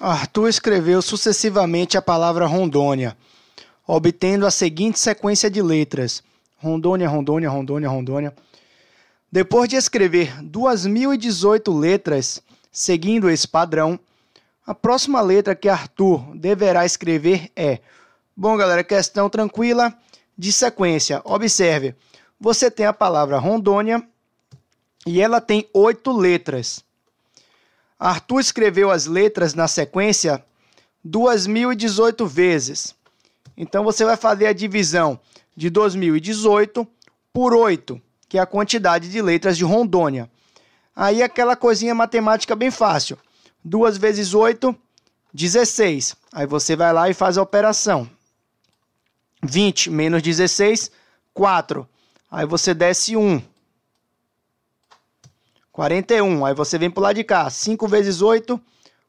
Arthur escreveu sucessivamente a palavra Rondônia, obtendo a seguinte sequência de letras: Rondônia, Rondônia, Rondônia, Rondônia. Depois de escrever 2018 letras, seguindo esse padrão, a próxima letra que Arthur deverá escrever é. Bom, galera, questão tranquila de sequência. Observe, você tem a palavra Rondônia e ela tem oito letras. Arthur escreveu as letras na sequência 2018 vezes. Então você vai fazer a divisão de 2018 por 8, que é a quantidade de letras de Rondônia. Aí aquela coisinha matemática bem fácil. 2 vezes 8, 16. Aí você vai lá e faz a operação. 20 menos 16, 4. Aí você desce 1. 41. Aí você vem para o lado de cá. 5 vezes 8,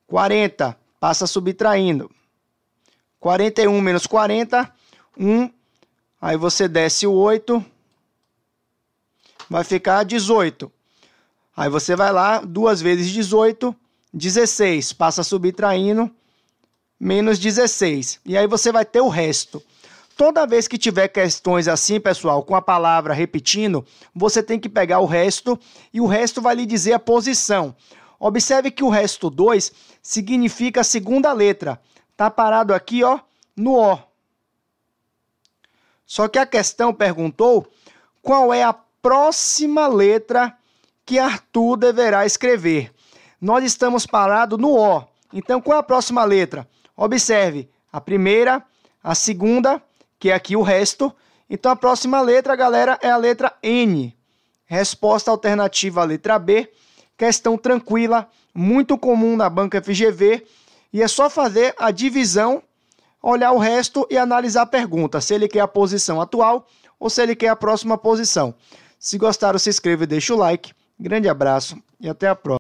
40. Passa subtraindo. 41 menos 40, 1. Aí você desce o 8. Vai ficar 18. Aí você vai lá, 2 vezes 18, 16. Passa subtraindo, menos 16. E aí você vai ter o resto toda vez que tiver questões assim, pessoal, com a palavra repetindo, você tem que pegar o resto e o resto vai lhe dizer a posição. Observe que o resto 2 significa a segunda letra. Tá parado aqui, ó, no O. Só que a questão perguntou qual é a próxima letra que Arthur deverá escrever. Nós estamos parados no O. Então, qual é a próxima letra? Observe a primeira, a segunda que é aqui o resto. Então a próxima letra, galera, é a letra N. Resposta alternativa letra B. Questão tranquila, muito comum na banca FGV. E é só fazer a divisão, olhar o resto e analisar a pergunta. Se ele quer a posição atual ou se ele quer a próxima posição. Se gostaram, se inscreva e deixa o like. Grande abraço e até a próxima.